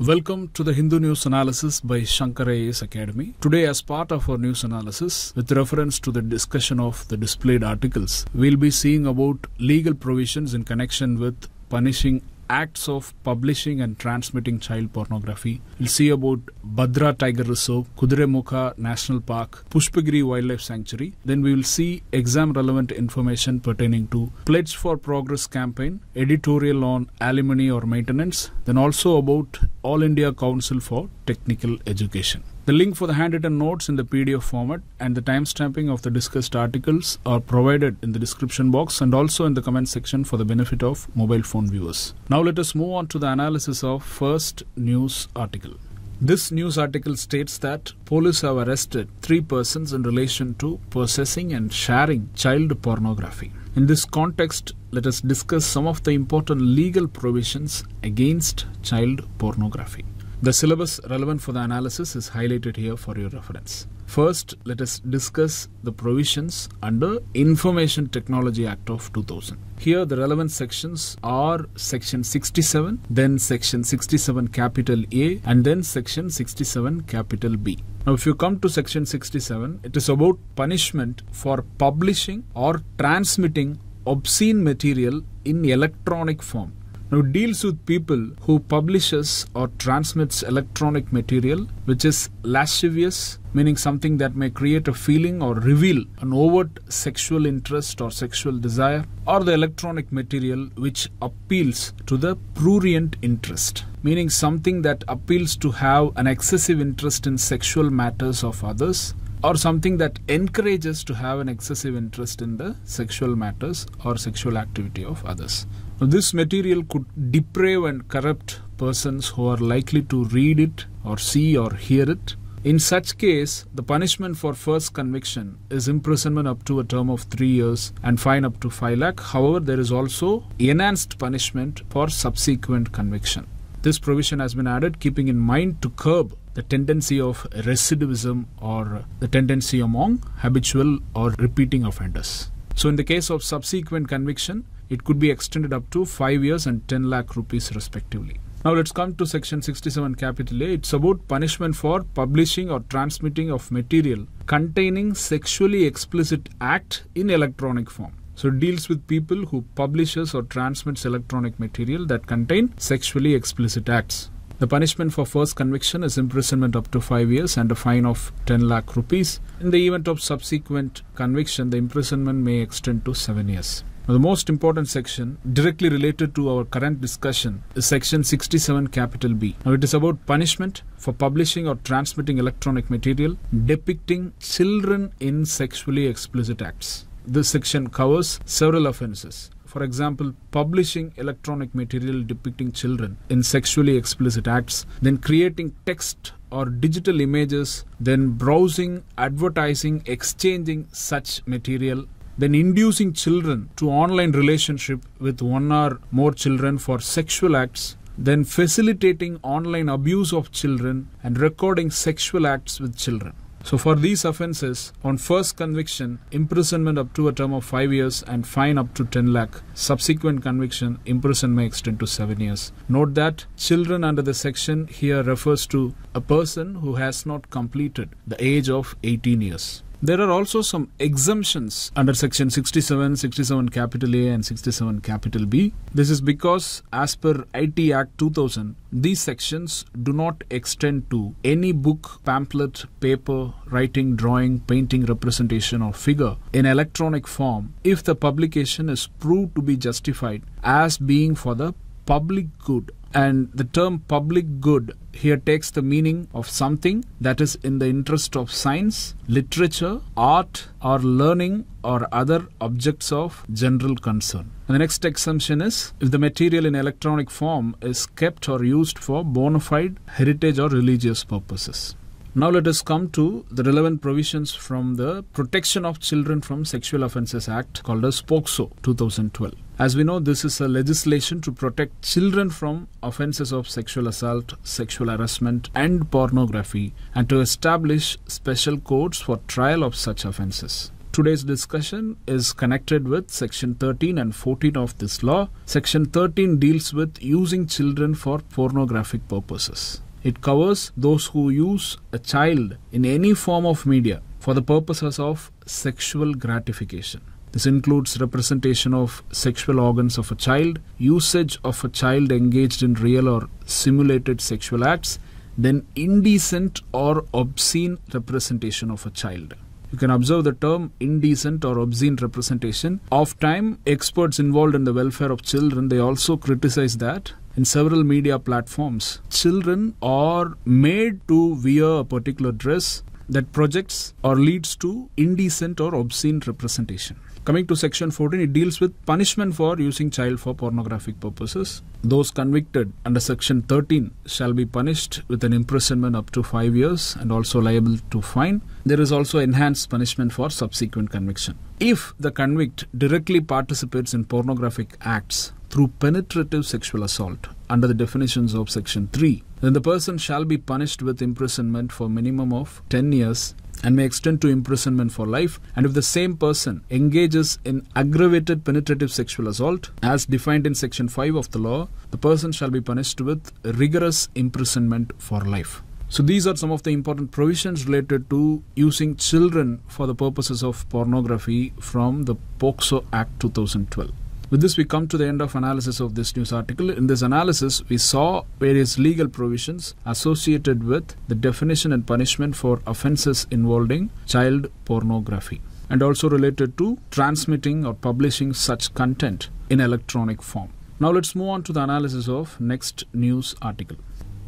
Welcome to the Hindu News Analysis by Shankar AS Academy. Today, as part of our news analysis, with reference to the discussion of the displayed articles, we'll be seeing about legal provisions in connection with punishing acts of publishing and transmitting child pornography. we will see about Badra Tiger Reserve, Kudremukha National Park, Pushpagiri Wildlife Sanctuary. Then we will see exam relevant information pertaining to Pledge for Progress campaign, editorial on alimony or maintenance, then also about All India Council for Technical Education. The link for the handwritten notes in the PDF format and the timestamping of the discussed articles are provided in the description box and also in the comment section for the benefit of mobile phone viewers. Now let us move on to the analysis of first news article. This news article states that police have arrested three persons in relation to possessing and sharing child pornography. In this context, let us discuss some of the important legal provisions against child pornography. The syllabus relevant for the analysis is highlighted here for your reference. First, let us discuss the provisions under Information Technology Act of 2000. Here, the relevant sections are Section 67, then Section 67 capital A, and then Section 67 capital B. Now, if you come to Section 67, it is about punishment for publishing or transmitting obscene material in electronic form now deals with people who publishes or transmits electronic material which is lascivious meaning something that may create a feeling or reveal an overt sexual interest or sexual desire or the electronic material which appeals to the prurient interest meaning something that appeals to have an excessive interest in sexual matters of others or something that encourages to have an excessive interest in the sexual matters or sexual activity of others now, this material could deprave and corrupt persons who are likely to read it or see or hear it. In such case, the punishment for first conviction is imprisonment up to a term of 3 years and fine up to 5 lakh. However, there is also enhanced punishment for subsequent conviction. This provision has been added keeping in mind to curb the tendency of recidivism or the tendency among habitual or repeating offenders. So in the case of subsequent conviction, it could be extended up to 5 years and 10 lakh rupees respectively. Now let's come to section 67 capital A. It's about punishment for publishing or transmitting of material containing sexually explicit act in electronic form. So it deals with people who publishes or transmits electronic material that contain sexually explicit acts. The punishment for first conviction is imprisonment up to 5 years and a fine of 10 lakh rupees. In the event of subsequent conviction, the imprisonment may extend to 7 years. Now, the most important section directly related to our current discussion is section 67 capital B. Now it is about punishment for publishing or transmitting electronic material depicting children in sexually explicit acts. This section covers several offenses. For example, publishing electronic material depicting children in sexually explicit acts, then creating text or digital images, then browsing, advertising, exchanging such material, then inducing children to online relationship with one or more children for sexual acts, then facilitating online abuse of children and recording sexual acts with children. So for these offences, on first conviction, imprisonment up to a term of 5 years and fine up to 10 lakh. Subsequent conviction, imprisonment may extend to 7 years. Note that children under the section here refers to a person who has not completed the age of 18 years. There are also some exemptions under section 67, 67 capital A and 67 capital B. This is because as per IT Act 2000, these sections do not extend to any book, pamphlet, paper, writing, drawing, painting, representation or figure in electronic form if the publication is proved to be justified as being for the public good and the term public good here takes the meaning of something that is in the interest of science, literature, art, or learning or other objects of general concern. And the next exemption is if the material in electronic form is kept or used for bona fide heritage or religious purposes. Now let us come to the relevant provisions from the Protection of Children from Sexual Offences Act called as POCSO 2012. As we know, this is a legislation to protect children from offenses of sexual assault, sexual harassment, and pornography, and to establish special courts for trial of such offenses. Today's discussion is connected with Section 13 and 14 of this law. Section 13 deals with using children for pornographic purposes. It covers those who use a child in any form of media for the purposes of sexual gratification. This includes representation of sexual organs of a child, usage of a child engaged in real or simulated sexual acts, then indecent or obscene representation of a child. You can observe the term indecent or obscene representation. Of time, experts involved in the welfare of children, they also criticize that in several media platforms. Children are made to wear a particular dress that projects or leads to indecent or obscene representation. Coming to section 14, it deals with punishment for using child for pornographic purposes. Those convicted under section 13 shall be punished with an imprisonment up to 5 years and also liable to fine. There is also enhanced punishment for subsequent conviction. If the convict directly participates in pornographic acts through penetrative sexual assault under the definitions of Section 3, then the person shall be punished with imprisonment for minimum of 10 years and may extend to imprisonment for life and if the same person engages in aggravated penetrative sexual assault as defined in section 5 of the law the person shall be punished with rigorous imprisonment for life so these are some of the important provisions related to using children for the purposes of pornography from the POXO Act 2012 with this, we come to the end of analysis of this news article. In this analysis, we saw various legal provisions associated with the definition and punishment for offenses involving child pornography and also related to transmitting or publishing such content in electronic form. Now let's move on to the analysis of next news article.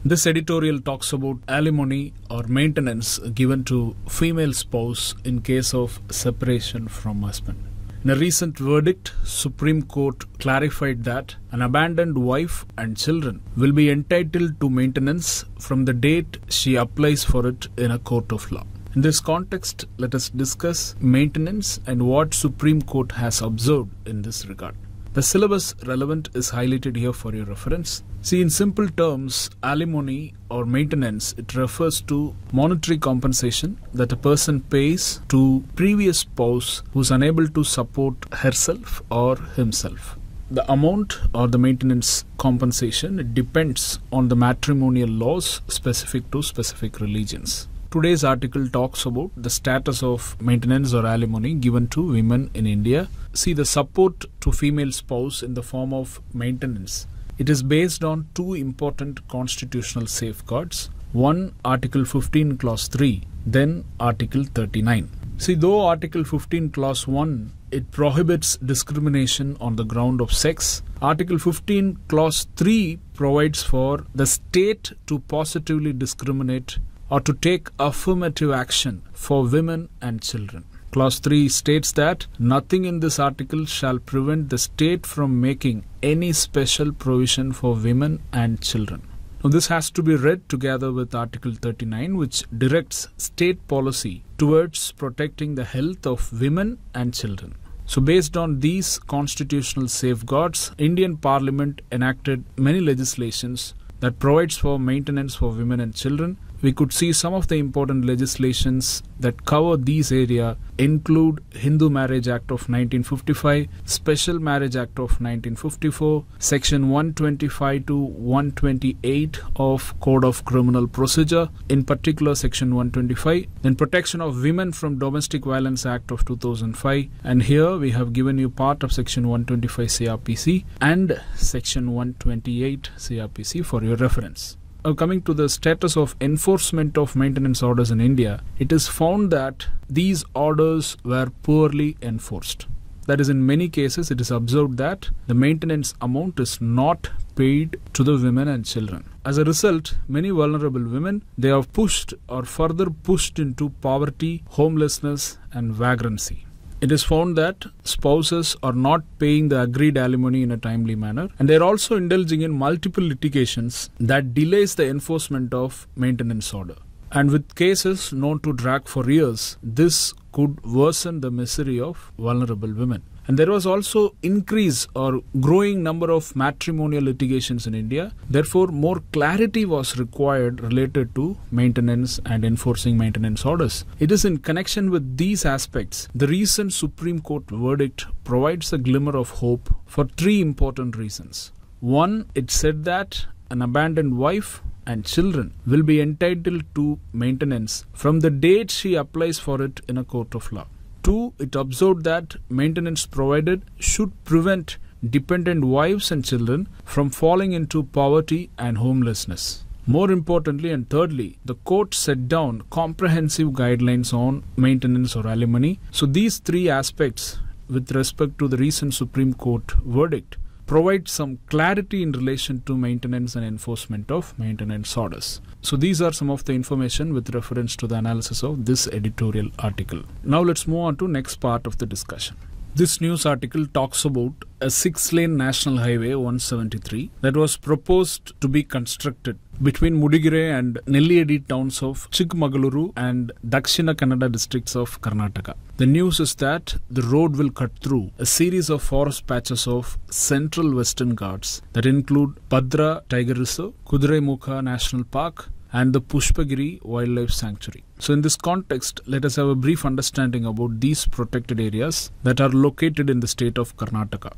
This editorial talks about alimony or maintenance given to female spouse in case of separation from husband. In a recent verdict, Supreme Court clarified that an abandoned wife and children will be entitled to maintenance from the date she applies for it in a court of law. In this context, let us discuss maintenance and what Supreme Court has observed in this regard. The syllabus relevant is highlighted here for your reference. See, in simple terms, alimony or maintenance, it refers to monetary compensation that a person pays to previous spouse who's unable to support herself or himself. The amount or the maintenance compensation depends on the matrimonial laws specific to specific religions. Today's article talks about the status of maintenance or alimony given to women in India See, the support to female spouse in the form of maintenance, it is based on two important constitutional safeguards. One, Article 15, Clause 3, then Article 39. See, though Article 15, Clause 1, it prohibits discrimination on the ground of sex, Article 15, Clause 3 provides for the state to positively discriminate or to take affirmative action for women and children. Clause 3 states that nothing in this article shall prevent the state from making any special provision for women and children. Now, this has to be read together with Article 39, which directs state policy towards protecting the health of women and children. So, based on these constitutional safeguards, Indian Parliament enacted many legislations that provides for maintenance for women and children we could see some of the important legislations that cover these area include Hindu Marriage Act of 1955, Special Marriage Act of 1954, Section 125 to 128 of Code of Criminal Procedure, in particular Section 125, then Protection of Women from Domestic Violence Act of 2005, and here we have given you part of Section 125 CRPC and Section 128 CRPC for your reference uh, coming to the status of enforcement of maintenance orders in India, it is found that these orders were poorly enforced. That is, in many cases, it is observed that the maintenance amount is not paid to the women and children. As a result, many vulnerable women they are pushed or further pushed into poverty, homelessness, and vagrancy. It is found that spouses are not paying the agreed alimony in a timely manner and they are also indulging in multiple litigations that delays the enforcement of maintenance order. And with cases known to drag for years, this could worsen the misery of vulnerable women. And there was also increase or growing number of matrimonial litigations in India. Therefore, more clarity was required related to maintenance and enforcing maintenance orders. It is in connection with these aspects the recent Supreme Court verdict provides a glimmer of hope for three important reasons. One, it said that an abandoned wife and children will be entitled to maintenance from the date she applies for it in a court of law. Two, it observed that maintenance provided should prevent dependent wives and children from falling into poverty and homelessness. More importantly, and thirdly, the court set down comprehensive guidelines on maintenance or alimony. So, these three aspects with respect to the recent Supreme Court verdict provide some clarity in relation to maintenance and enforcement of maintenance orders. So these are some of the information with reference to the analysis of this editorial article. Now let's move on to next part of the discussion. This news article talks about a six lane national highway 173 that was proposed to be constructed between Mudigire and Nelliyadi towns of Chikmagaluru and Dakshina Kannada districts of Karnataka. The news is that the road will cut through a series of forest patches of central western ghats that include Padra Tiger Reserve, Kudremukha National Park, and the Pushpagiri Wildlife Sanctuary. So, in this context, let us have a brief understanding about these protected areas that are located in the state of Karnataka.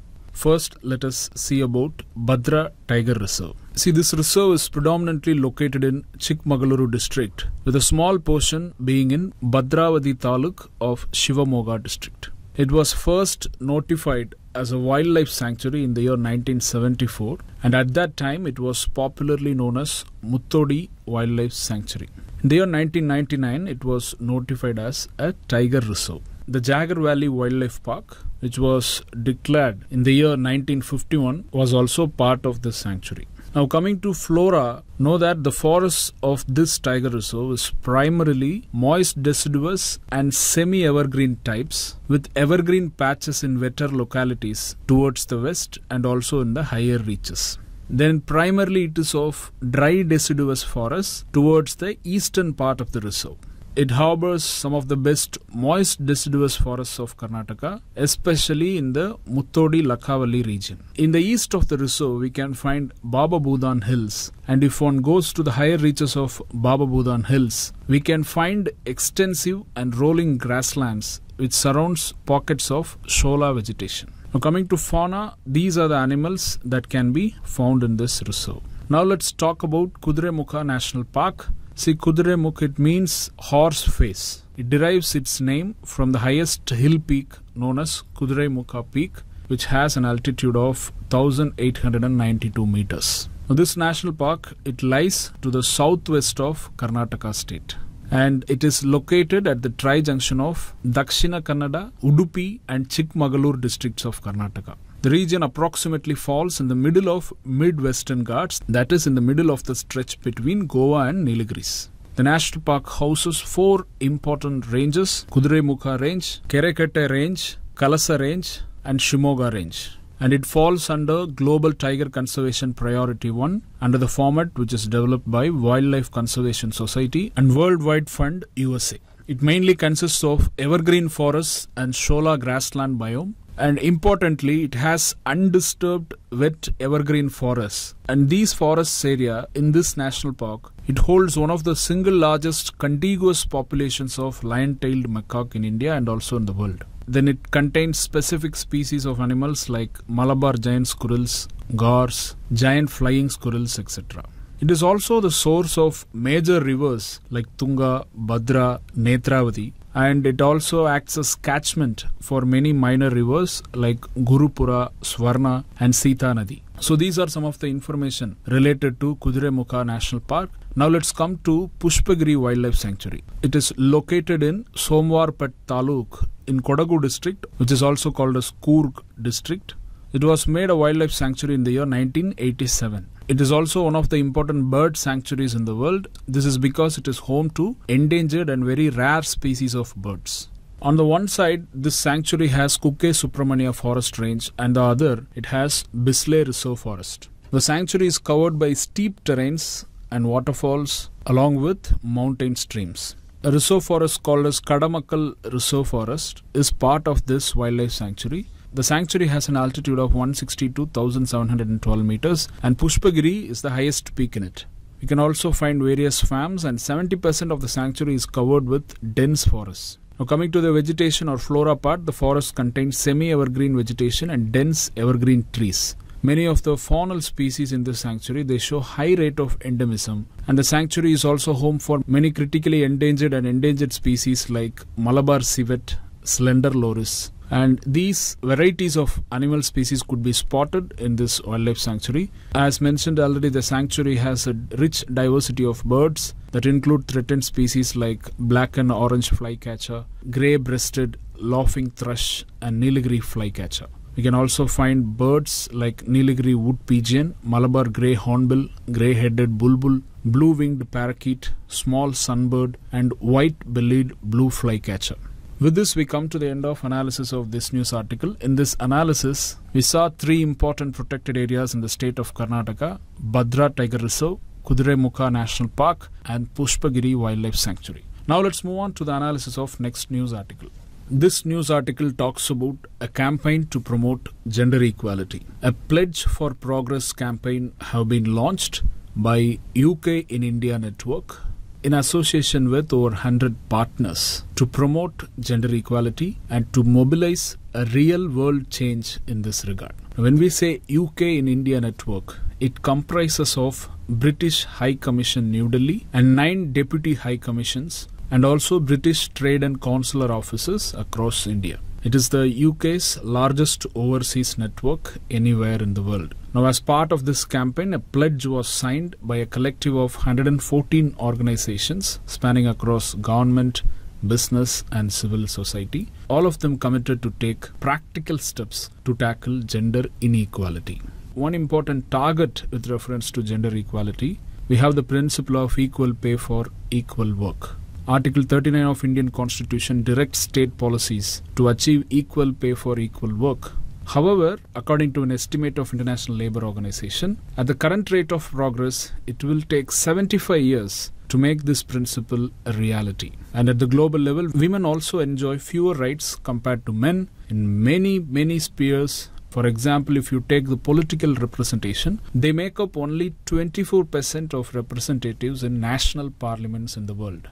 First, let us see about Badra Tiger Reserve. See, this reserve is predominantly located in Chikmagaluru district, with a small portion being in Badravati Taluk of Shivamoga district. It was first notified as a wildlife sanctuary in the year 1974, and at that time it was popularly known as Muthodi Wildlife Sanctuary. In the year 1999, it was notified as a tiger reserve. The Jagger Valley Wildlife Park, which was declared in the year 1951, was also part of this sanctuary. Now, coming to flora, know that the forests of this tiger reserve is primarily moist deciduous and semi evergreen types, with evergreen patches in wetter localities towards the west and also in the higher reaches. Then, primarily, it is of dry deciduous forests towards the eastern part of the reserve. It harbors some of the best moist deciduous forests of Karnataka, especially in the Muthodi Lakavali region. In the east of the reserve, we can find Baba Budan Hills, and if one goes to the higher reaches of Baba Budan Hills, we can find extensive and rolling grasslands which surrounds pockets of shola vegetation. Now, coming to fauna, these are the animals that can be found in this reserve. Now, let's talk about Kudremukha National Park See, Kudremukh, it means horse face. It derives its name from the highest hill peak known as Kudremukha Peak, which has an altitude of 1,892 meters. Now, this national park, it lies to the southwest of Karnataka state and it is located at the tri-junction of Dakshina Kannada, Udupi and Chikmagalur districts of Karnataka. The region approximately falls in the middle of Midwestern Ghats, that is, in the middle of the stretch between Goa and Nilgiris. The national park houses four important ranges Kudremukha Range, Kerekette Range, Kalasa Range, and Shimoga Range. And it falls under Global Tiger Conservation Priority 1 under the format which is developed by Wildlife Conservation Society and World Wide Fund USA. It mainly consists of evergreen forests and Shola grassland biome and importantly it has undisturbed wet evergreen forests and these forests area in this national park it holds one of the single largest contiguous populations of lion-tailed macaque in India and also in the world then it contains specific species of animals like Malabar giant squirrels, gars, giant flying squirrels, etc. It is also the source of major rivers like Tunga, Badra, Netravati, and it also acts as catchment for many minor rivers like Gurupura, Swarna, and Sita Nadi. So these are some of the information related to Kudremukha National Park. Now let's come to Pushpagiri Wildlife Sanctuary. It is located in Somwarpet Taluk in Kodagu district, which is also called as Kurg district. It was made a wildlife sanctuary in the year 1987. It is also one of the important bird sanctuaries in the world. This is because it is home to endangered and very rare species of birds. On the one side, this sanctuary has Kukke Supramanya forest range and the other, it has Bisley Reserve forest. The sanctuary is covered by steep terrains and waterfalls along with mountain streams. A reserve forest called as Kadamakal Reserve Forest is part of this wildlife sanctuary the sanctuary has an altitude of 162,712 meters, and Pushpagiri is the highest peak in it. We can also find various farms, and 70% of the sanctuary is covered with dense forests. Now, coming to the vegetation or flora part, the forest contains semi evergreen vegetation and dense evergreen trees. Many of the faunal species in this sanctuary they show high rate of endemism and the sanctuary is also home for many critically endangered and endangered species like Malabar civet, slender loris, and these varieties of animal species could be spotted in this wildlife sanctuary. As mentioned already, the sanctuary has a rich diversity of birds that include threatened species like black and orange flycatcher, grey-breasted laughing thrush and nilgiri flycatcher. We can also find birds like nilgiri wood pigeon, Malabar grey hornbill, grey-headed bulbul, blue-winged parakeet, small sunbird and white-bellied blue flycatcher. With this, we come to the end of analysis of this news article. In this analysis, we saw three important protected areas in the state of Karnataka Badra Tiger Reserve, Kudremukha National Park, and Pushpagiri Wildlife Sanctuary. Now, let's move on to the analysis of next news article. This news article talks about a campaign to promote gender equality. A Pledge for Progress campaign have been launched by UK in India network in association with over 100 partners to promote gender equality and to mobilize a real world change in this regard. When we say UK in India network, it comprises of British High Commission New Delhi and nine deputy high commissions and also British trade and consular offices across India. It is the UK's largest overseas network anywhere in the world. Now, as part of this campaign, a pledge was signed by a collective of 114 organizations spanning across government, business, and civil society. All of them committed to take practical steps to tackle gender inequality. One important target with reference to gender equality, we have the principle of equal pay for equal work. Article 39 of Indian Constitution directs state policies to achieve equal pay for equal work. However, according to an estimate of International Labour Organization, at the current rate of progress, it will take 75 years to make this principle a reality. And at the global level, women also enjoy fewer rights compared to men in many, many spheres. For example, if you take the political representation, they make up only 24% of representatives in national parliaments in the world.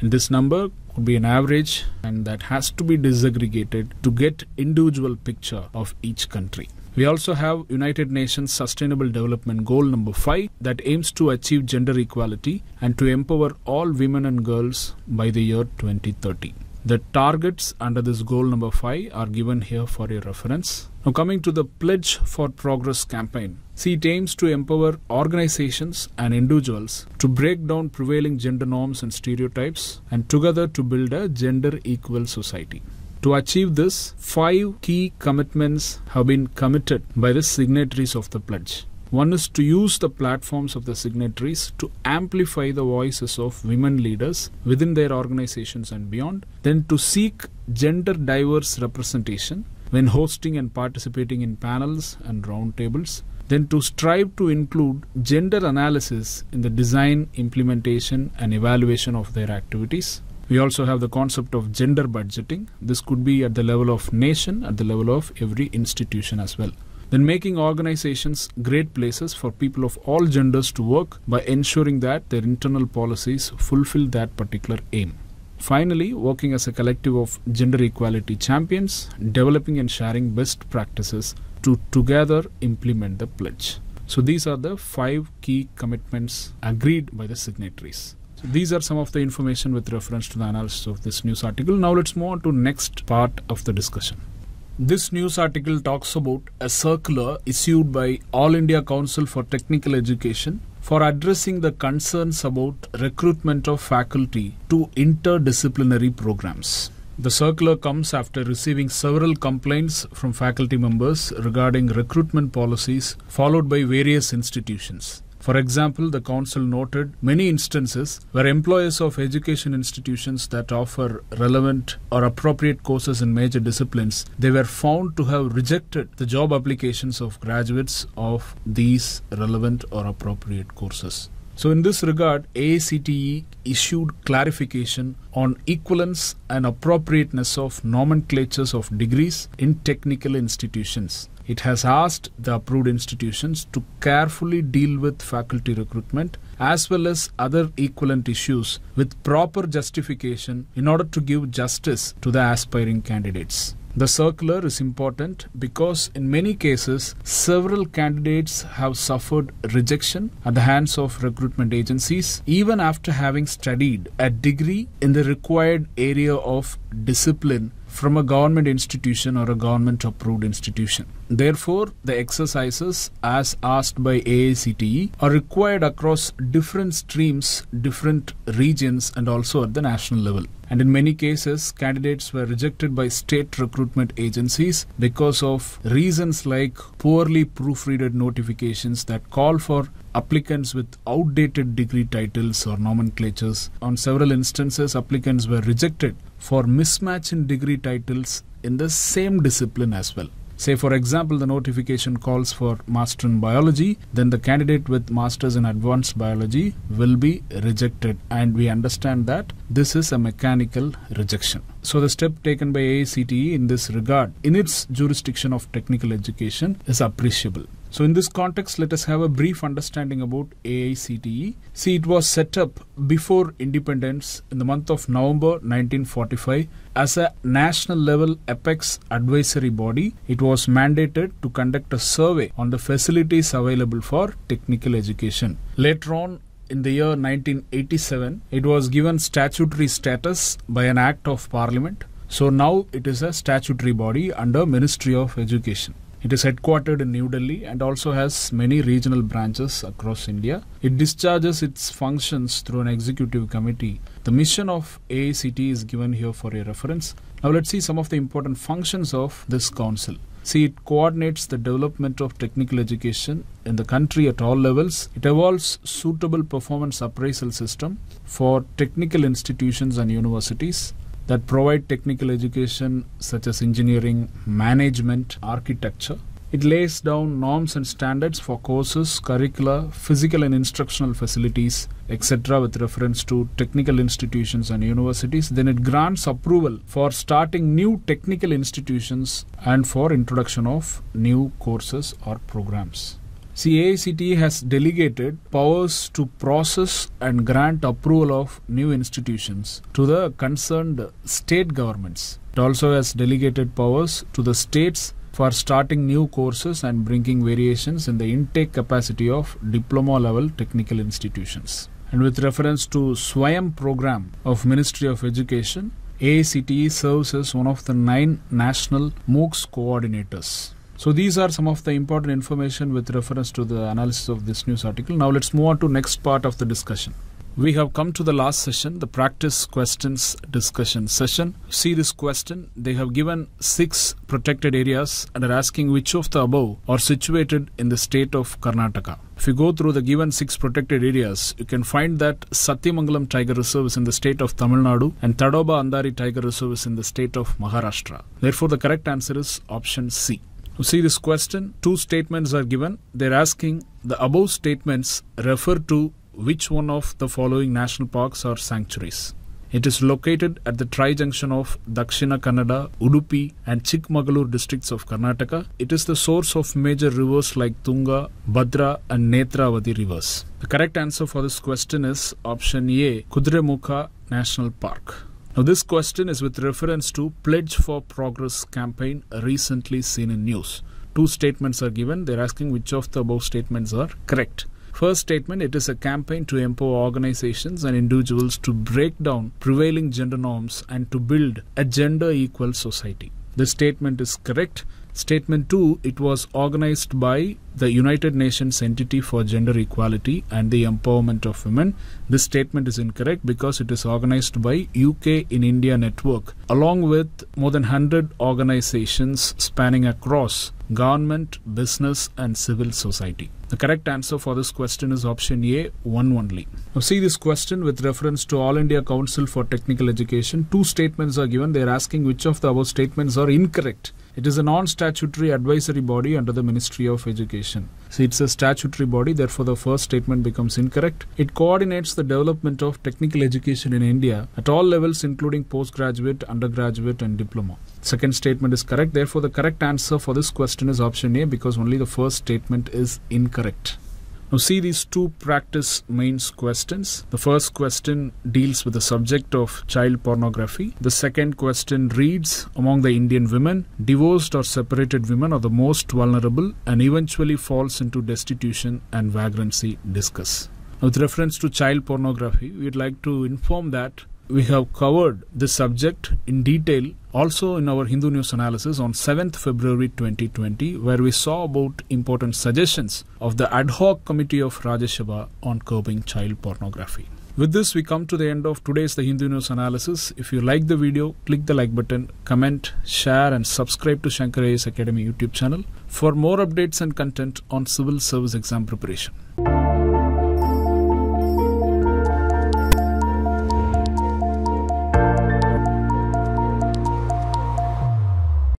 And this number could be an average and that has to be disaggregated to get individual picture of each country. We also have United Nations Sustainable Development Goal number 5 that aims to achieve gender equality and to empower all women and girls by the year 2030. The targets under this goal number 5 are given here for your reference. Now coming to the Pledge for Progress campaign. See, it aims to empower organizations and individuals to break down prevailing gender norms and stereotypes and together to build a gender equal society. To achieve this, five key commitments have been committed by the signatories of the pledge. One is to use the platforms of the signatories to amplify the voices of women leaders within their organizations and beyond. Then to seek gender diverse representation when hosting and participating in panels and roundtables. Then to strive to include gender analysis in the design, implementation, and evaluation of their activities. We also have the concept of gender budgeting. This could be at the level of nation, at the level of every institution as well then making organizations great places for people of all genders to work by ensuring that their internal policies fulfill that particular aim. Finally, working as a collective of gender equality champions, developing and sharing best practices to together implement the pledge. So, these are the five key commitments agreed by the signatories. So these are some of the information with reference to the analysis of this news article. Now, let's move on to next part of the discussion. This news article talks about a circular issued by All India Council for Technical Education for addressing the concerns about recruitment of faculty to interdisciplinary programs. The circular comes after receiving several complaints from faculty members regarding recruitment policies followed by various institutions. For example, the Council noted many instances where employers of education institutions that offer relevant or appropriate courses in major disciplines, they were found to have rejected the job applications of graduates of these relevant or appropriate courses. So, in this regard, ACTE issued clarification on equivalence and appropriateness of nomenclatures of degrees in technical institutions. It has asked the approved institutions to carefully deal with faculty recruitment as well as other equivalent issues with proper justification in order to give justice to the aspiring candidates. The circular is important because in many cases several candidates have suffered rejection at the hands of recruitment agencies even after having studied a degree in the required area of discipline from a government institution or a government approved institution. Therefore, the exercises as asked by AACTE are required across different streams, different regions, and also at the national level. And in many cases, candidates were rejected by state recruitment agencies because of reasons like poorly proofreaded notifications that call for applicants with outdated degree titles or nomenclatures. On several instances, applicants were rejected for mismatch in degree titles in the same discipline as well. Say, for example, the notification calls for Master in Biology, then the candidate with Masters in Advanced Biology will be rejected. And we understand that this is a mechanical rejection. So, the step taken by AACTE in this regard, in its jurisdiction of technical education, is appreciable. So in this context, let us have a brief understanding about AICTE. See, it was set up before independence in the month of November 1945 as a national level apex advisory body. It was mandated to conduct a survey on the facilities available for technical education. Later on, in the year 1987, it was given statutory status by an act of parliament. So now it is a statutory body under Ministry of Education. It is headquartered in New Delhi and also has many regional branches across India. It discharges its functions through an executive committee. The mission of AICT is given here for your reference. Now let's see some of the important functions of this council. See, it coordinates the development of technical education in the country at all levels. It evolves suitable performance appraisal system for technical institutions and universities that provide technical education such as engineering, management, architecture. It lays down norms and standards for courses, curricula, physical and instructional facilities, etc., with reference to technical institutions and universities. Then it grants approval for starting new technical institutions and for introduction of new courses or programs. CACT has delegated powers to process and grant approval of new institutions to the concerned state governments. It also has delegated powers to the states for starting new courses and bringing variations in the intake capacity of diploma level technical institutions. And with reference to Swayam program of Ministry of Education, ACTE serves as one of the nine national MOOCs coordinators. So these are some of the important information with reference to the analysis of this news article. Now let's move on to next part of the discussion. We have come to the last session, the practice questions discussion session. See this question. They have given six protected areas and are asking which of the above are situated in the state of Karnataka. If you go through the given six protected areas, you can find that Satyamangalam Tiger Reserve is in the state of Tamil Nadu and Tadoba Andari Tiger Reserve is in the state of Maharashtra. Therefore, the correct answer is option C. To see this question, two statements are given. They're asking the above statements refer to which one of the following national parks or sanctuaries. It is located at the tri-junction of Dakshina Kannada, Udupi and Chikmagalur districts of Karnataka. It is the source of major rivers like Tunga, Badra and Netravati rivers. The correct answer for this question is option A, Kudremukha National Park. Now this question is with reference to Pledge for Progress campaign recently seen in news. Two statements are given. They're asking which of the above statements are correct. First statement it is a campaign to empower organizations and individuals to break down prevailing gender norms and to build a gender equal society. This statement is correct. Statement 2 It was organized by the United Nations Entity for Gender Equality and the Empowerment of Women. This statement is incorrect because it is organized by UK in India network along with more than 100 organizations spanning across government, business and civil society. The correct answer for this question is option A, one only. Now see this question with reference to All India Council for Technical Education. Two statements are given. They are asking which of the above statements are incorrect. It is a non statutory advisory body under the Ministry of Education. So it's a statutory body, therefore, the first statement becomes incorrect. It coordinates the development of technical education in India at all levels, including postgraduate, undergraduate, and diploma. Second statement is correct, therefore, the correct answer for this question is option A because only the first statement is incorrect. Now see these two practice mains questions. The first question deals with the subject of child pornography. The second question reads among the Indian women, divorced or separated women are the most vulnerable and eventually falls into destitution and vagrancy discuss. with reference to child pornography, we'd like to inform that we have covered this subject in detail also in our Hindu news analysis on 7th February 2020, where we saw about important suggestions of the ad hoc committee of Rajya Sabha on curbing child pornography. With this, we come to the end of today's The Hindu News Analysis. If you like the video, click the like button, comment, share, and subscribe to Shankar Academy YouTube channel for more updates and content on civil service exam preparation.